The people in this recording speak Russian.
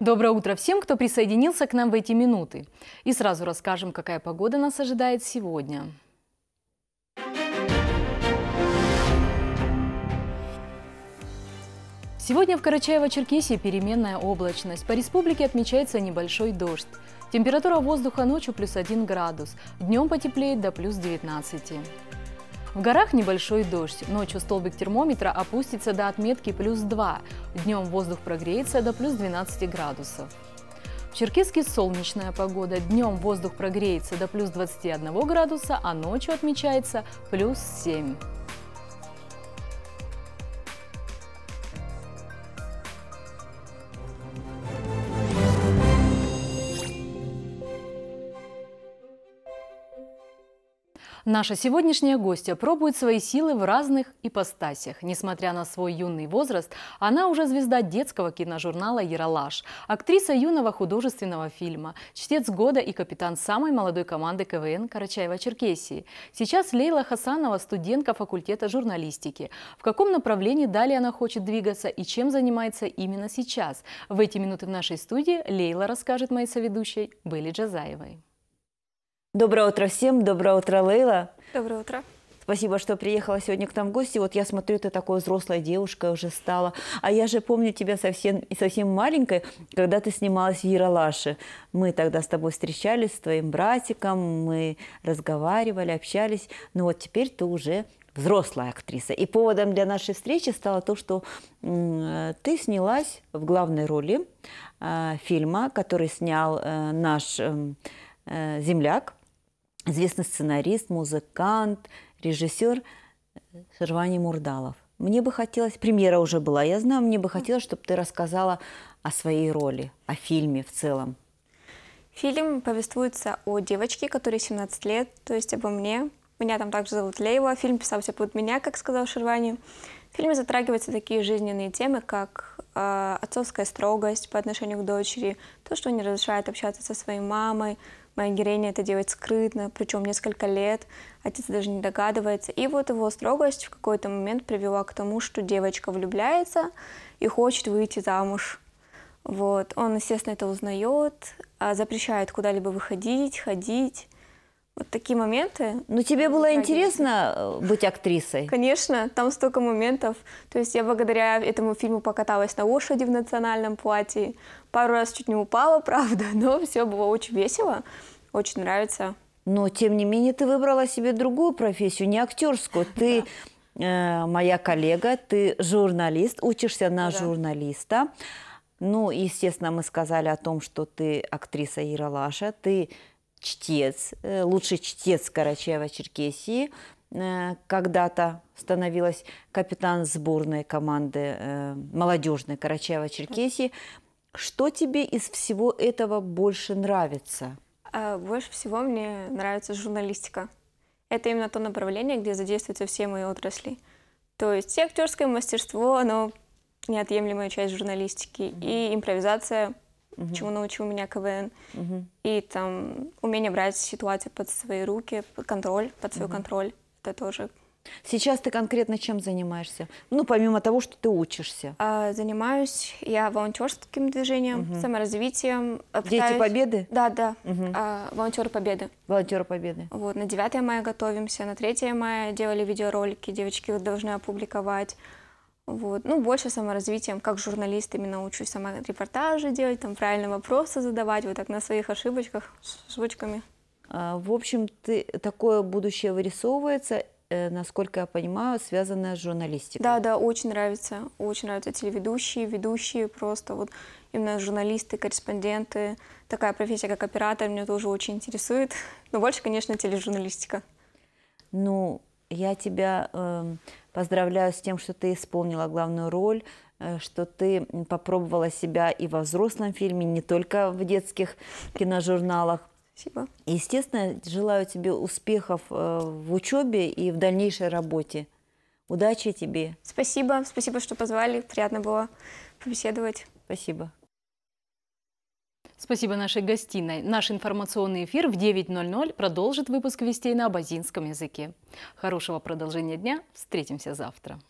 Доброе утро всем, кто присоединился к нам в эти минуты. И сразу расскажем, какая погода нас ожидает сегодня. Сегодня в Карачаево-Черкесии переменная облачность. По республике отмечается небольшой дождь. Температура воздуха ночью плюс 1 градус. Днем потеплеет до плюс 19. В горах небольшой дождь. Ночью столбик термометра опустится до отметки плюс 2. Днем воздух прогреется до плюс 12 градусов. В Черкеске солнечная погода. Днем воздух прогреется до плюс 21 градуса, а ночью отмечается плюс 7. Наша сегодняшняя гостья пробует свои силы в разных ипостасях. Несмотря на свой юный возраст, она уже звезда детского киножурнала «Яралаш», актриса юного художественного фильма, чтец года и капитан самой молодой команды КВН Карачаева-Черкесии. Сейчас Лейла Хасанова – студентка факультета журналистики. В каком направлении далее она хочет двигаться и чем занимается именно сейчас? В эти минуты в нашей студии Лейла расскажет моей соведущей Белли Джазаевой. Доброе утро всем, доброе утро, Лейла. Доброе утро. Спасибо, что приехала сегодня к нам в гости. Вот я смотрю, ты такой взрослая девушка уже стала. А я же помню тебя совсем, совсем маленькой, когда ты снималась в Яралаше. Мы тогда с тобой встречались, с твоим братиком, мы разговаривали, общались. Но вот теперь ты уже взрослая актриса. И поводом для нашей встречи стало то, что ты снялась в главной роли э, фильма, который снял э, наш эм, э, земляк известный сценарист, музыкант, режиссер э, Шервани Мурдалов. Мне бы хотелось, премьера уже была, я знаю, мне бы хотелось, чтобы ты рассказала о своей роли, о фильме в целом. Фильм повествуется о девочке, которой 17 лет, то есть обо мне. Меня там также зовут Лейва. Фильм писался под меня, как сказал Шервани. В фильме затрагиваются такие жизненные темы, как э, отцовская строгость по отношению к дочери, то, что не разрешает общаться со своей мамой, Моя героиня это делает скрытно, причем несколько лет. Отец даже не догадывается. И вот его строгость в какой-то момент привела к тому, что девочка влюбляется и хочет выйти замуж. Вот. Он, естественно, это узнает, а запрещает куда-либо выходить, ходить. Вот такие моменты. Но ну, тебе было интересно э, быть актрисой? Конечно, там столько моментов. То есть я благодаря этому фильму покаталась на лошади в национальном платье. Пару раз чуть не упала, правда, но все было очень весело. Очень нравится. Но, тем не менее, ты выбрала себе другую профессию, не актерскую. Ты э, моя коллега, ты журналист, учишься на да. журналиста. Ну, естественно, мы сказали о том, что ты актриса Иралаша, ты чтец, э, лучший чтец Карачаева-Черкесии, э, когда-то становилась капитан сборной команды э, молодежной Карачаева-Черкесии. Что тебе из всего этого больше нравится? А, больше всего мне нравится журналистика. Это именно то направление, где задействуются все мои отрасли. То есть и актерское мастерство, оно неотъемлемая часть журналистики, и импровизация – угу. чему научил меня КВН. Угу. И там умение брать ситуацию под свои руки, контроль, под свой угу. контроль. Это тоже Сейчас ты конкретно чем занимаешься? Ну, помимо того, что ты учишься. А, занимаюсь я волонтерским движением, угу. саморазвитием. Э, Дети Победы? Да, да. Угу. А, волонтеры Победы. Волонтеры Победы. Вот, на 9 мая готовимся, на 3 мая делали видеоролики, девочки должны опубликовать. Вот. Ну, больше саморазвитием, как журналист именно учусь сама репортажи делать, там правильные вопросы задавать, вот так на своих ошибочках, с ошибочками. А, в общем, ты, такое будущее вырисовывается, э, насколько я понимаю, связанное с журналистикой. Да, да, очень нравится. Очень нравятся телеведущие, ведущие просто. Вот именно журналисты, корреспонденты. Такая профессия, как оператор, меня тоже очень интересует. Но больше, конечно, тележурналистика. Ну, я тебя... Э Поздравляю с тем, что ты исполнила главную роль, э, что ты попробовала себя и во взрослом фильме, не только в детских киножурналах. Спасибо. Естественно, желаю тебе успехов э, в учебе и в дальнейшей работе. Удачи тебе. Спасибо. Спасибо, что позвали. Приятно было побеседовать. Спасибо. Спасибо нашей гостиной. Наш информационный эфир в 9.00 продолжит выпуск вестей на абазинском языке. Хорошего продолжения дня. Встретимся завтра.